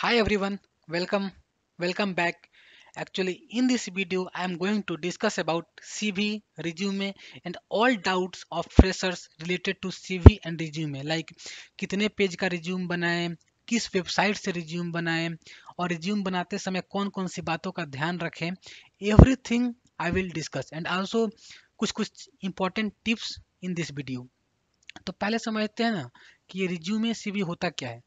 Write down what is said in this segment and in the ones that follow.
hi everyone welcome welcome back actually in this video i am going to discuss about cv resume and all doubts of freshers related to cv and resume like kitne page ka resume banaye किस website से resume बनाएं और resume बनाते समय कौन कौन सी बातों का ध्यान रखें everything I will discuss and also कुछ कुछ important tips in this video तो पहले समझते हैं ना कि ये रिज्यूमे सीवी होता क्या है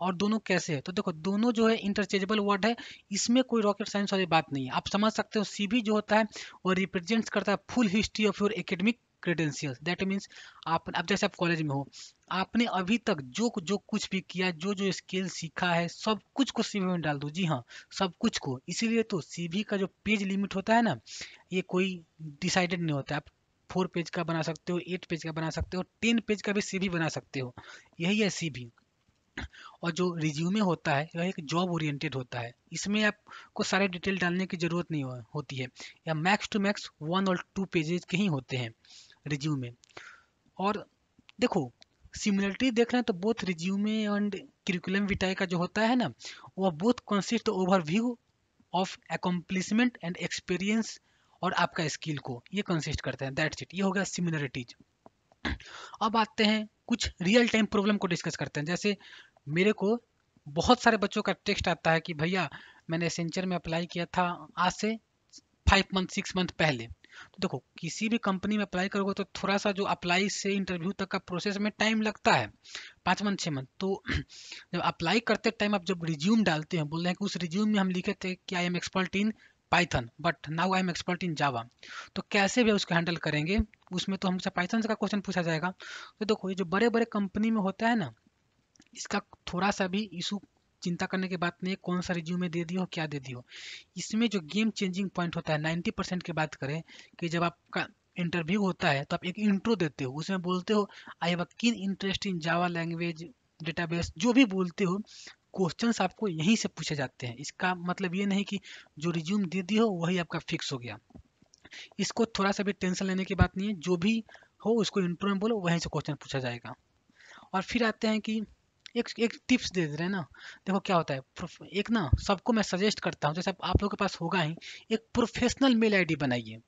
और दोनों कैसे है तो देखो दोनों जो है इंटरचेजेबल वर्ड है इसमें कोई रॉकेट साइंस वाली बात नहीं है आप समझ सकते हो सी जो होता है वो रिप्रेजेंट करता है full history of your academic credential that means आप अब जैसे आप कॉलेज में हो आपने अभी तक जो जो कुछ भी किया जो जो स्किल सीखा है सब कुछ को सी में डाल दो जी हाँ सब कुछ को इसीलिए तो सी का जो पेज लिमिट होता है ना ये कोई डिसाइडेड नहीं होता आप फोर पेज का बना सकते हो एट पेज का बना सकते हो टेन पेज का भी सी बना सकते हो यही है सी और जो रिज्यूमे होता है वह एक जॉब ओरिएंटेड होता है इसमें आपको सारे डिटेल डालने की ज़रूरत नहीं होती है या मैक्स टू मैक्स वन और टू पेजेज के ही होते हैं रिज्यूमे और देखो सिमिलरिटी देख रहे हैं तो both resume and curriculum vitae का जो होता है ना वह both consist overview of accomplishment and experience और आपका स्किल को ये कंसिस्ट करते हैं दैट्स इट ये हो गया सिमिलरिटीज अब आते हैं कुछ रियल टाइम प्रॉब्लम को डिस्कस करते हैं जैसे मेरे को बहुत सारे बच्चों का टेक्स्ट आता है कि भैया मैंने सेंचर में अप्लाई किया था आज से फाइव मंथ सिक्स मंथ पहले तो देखो किसी भी कंपनी में अप्लाई करोगे तो थोड़ा सा जो अप्लाई से इंटरव्यू तक का प्रोसेस में टाइम लगता है पाँच मंथ छः मंथ तो जब अप्लाई करते टाइम आप जब रिज्यूम डालते हैं बोल रहे हैं कि उस रिज्यूम में हम लिखे थे कि I am expert in Python but now I am expert in Java तो कैसे भी उसको हैंडल करेंगे उसमें तो हमसे पाइथन का क्वेश्चन पूछा जाएगा तो देखो ये जो बड़े बड़े कंपनी में होता है ना इसका थोड़ा सा भी इशू चिंता करने के बात नहीं है कौन सा रिज्यूमे दे दियो क्या दे दियो इसमें जो गेम चेंजिंग पॉइंट होता है नाइन्टी परसेंट की बात करें कि जब आपका इंटरव्यू होता है तो आप एक इंट्रो देते हो उसमें बोलते हो आई have a keen interest in Java language database जो भी बोलते हो क्वेश्चंस आपको यहीं से पूछे जाते हैं इसका मतलब ये नहीं कि जो रिज्यूम दे दिए हो वही आपका फिक्स हो गया इसको थोड़ा सा भी टेंशन लेने की बात नहीं है जो भी हो उसको इंट्रो में बोलो वहीं से क्वेश्चन पूछा जाएगा और फिर आते हैं कि एक एक टिप्स दे दे रहे हैं ना देखो क्या होता है एक ना सबको मैं सजेस्ट करता हूँ जैसे आप लोग के पास होगा ही एक प्रोफेशनल मेल आईडी बनाइए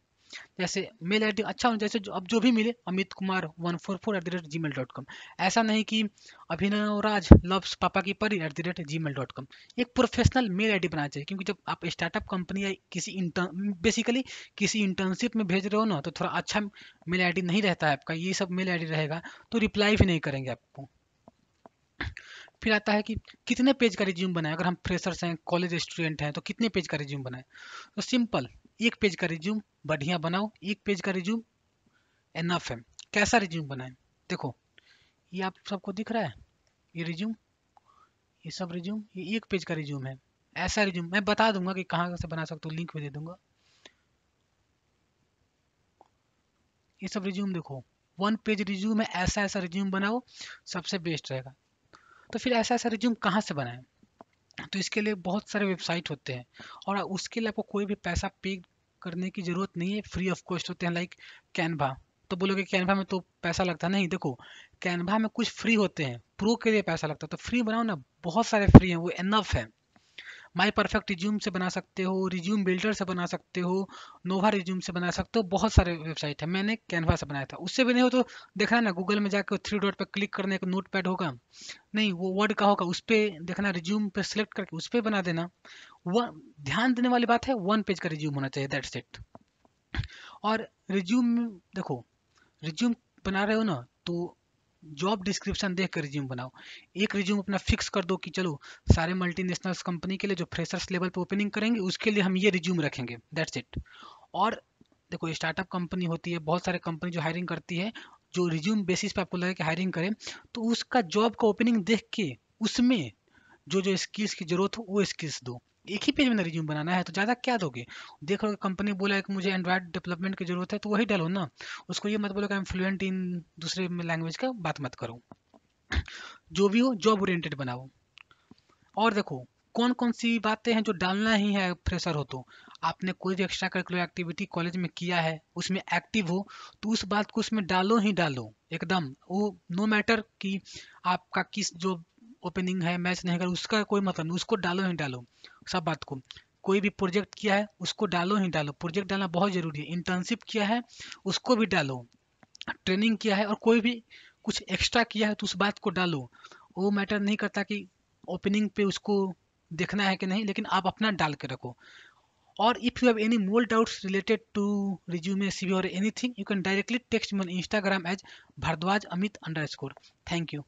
जैसे मेल आईडी अच्छा होना जैसे जो, अब जो भी मिले Amit Kumar one four four at the rate gmail dot com ऐसा नहीं कि अभिनव राज लव्स पापा की परी at the rate gmail dot com एक प्रोफेशनल मेल आईडी बनाना चाहिए क्योंकि जब आप स्टार्टअप कंपनी या किसी इंटर्न बेसिकली किसी इंटर्नशिप में भेज रहे हो ना तो थोड़ा अच्छा मेल आईडी नहीं रहता है आपका ये सब मेल आईडी रहेगा तो रिप्लाई भी नहीं करेंगे आपको फिर आता है कि कितने पेज का रिज्यूम बनाए अगर हम फ्रेशर्स हैं कॉलेज स्टूडेंट हैं तो कितने पेज का रिज्यूम बनाए तो सिंपल एक पेज का रिज्यूम बढ़िया बनाओ एक पेज का रिज्यूम एनफ है कैसा रिज्यूम बनाए देखो ये आप सबको दिख रहा है ये रिज्यूम ये सब रिज्यूम ये एक पेज का रिज्यूम है ऐसा रिज्यूम मैं बता दूंगा कि कहाँ से बना सकते हो लिंक भी दे दूंगा ये सब रिज्यूम देखो वन पेज रिज्यूम है ऐसा ऐसा रिज्यूम बनाओ सबसे बेस्ट रहेगा तो फिर ऐसा ऐसा रिज्यूम कहाँ से बनाएं तो इसके लिए बहुत सारे वेबसाइट होते हैं और उसके लिए आपको कोई भी पैसा पे करने की ज़रूरत नहीं है फ्री ऑफ कॉस्ट होते हैं लाइक कैनवा तो बोलोगे कैनवा में तो पैसा लगता नहीं देखो कैनवा में कुछ फ्री होते हैं प्रो के लिए पैसा लगता है तो फ्री बनाओ ना बहुत सारे फ्री हैं वो एनफ है माई परफेक्ट रिज्यूम से बना सकते हो रिज्यूम बिल्डर से बना सकते हो नोवा रिज्यूम से बना सकते हो बहुत सारे वेबसाइट है मैंने कैनवा से बनाया था उससे भी नहीं हो तो देखना ना गूगल में जाकर थ्री डॉट पर क्लिक करने का नोट पैड होगा नहीं वो वर्ड का होगा उस पर देखना रिज्यूम पर सिलेक्ट करके उस पर बना देना वन ध्यान देने वाली बात है वन पेज का रिज्यूम होना चाहिए दैट सेट और रिज्यूम देखो रिज्यूम बना रहे हो ना तो जॉब डिस्क्रिप्शन देख कर रिज्यूम बनाओ एक रिज्यूम अपना फिक्स कर दो कि चलो सारे मल्टीनेशनल्स कंपनी के लिए जो फ्रेशर्स लेवल पर ओपनिंग करेंगे उसके लिए हम ये रिज्यूम रखेंगे दैट्स इट और देखो स्टार्टअप कंपनी होती है बहुत सारे कंपनी जो हायरिंग करती है जो रिज्यूम बेसिस पे आपको लगे कि हायरिंग करें तो उसका जॉब का ओपनिंग देख के उसमें जो जो स्किल्स की ज़रूरत हो वो स्किल्स दो एक ही पेज में रिज्यूम बनाना है तो ज़्यादा क्या दोगे देखो कंपनी बोला है कि मुझे एंड्रॉयड डेवलपमेंट की ज़रूरत है तो वही डालो ना उसको ये मत बोलो कि आई एम फ्लुएंट इन दूसरे लैंग्वेज का बात मत करो जो भी हो जॉब ओरिएंटेड बनाओ और देखो कौन कौन सी बातें हैं जो डालना ही है फ्रेशर हो तो आपने कोई भी एक्स्ट्रा करिकुलर एक्टिविटी कॉलेज में किया है उसमें एक्टिव हो तो उस बात को उसमें डालो ही डालो एकदम वो नो मैटर कि आपका किस जो ओपनिंग है मैच नहीं कर उसका कोई मतलब नहीं उसको डालो ही डालो सब बात को कोई भी प्रोजेक्ट किया है उसको डालो ही डालो प्रोजेक्ट डालना बहुत ज़रूरी है इंटर्नशिप किया है उसको भी डालो ट्रेनिंग किया है और कोई भी कुछ एक्स्ट्रा किया है तो उस बात को डालो वो मैटर नहीं करता कि ओपनिंग पे उसको देखना है कि नहीं लेकिन आप अपना डाल के रखो और you have any have doubts related to resume C V और anything you can directly text me on Instagram as Bhardwaj Amit underscore thank you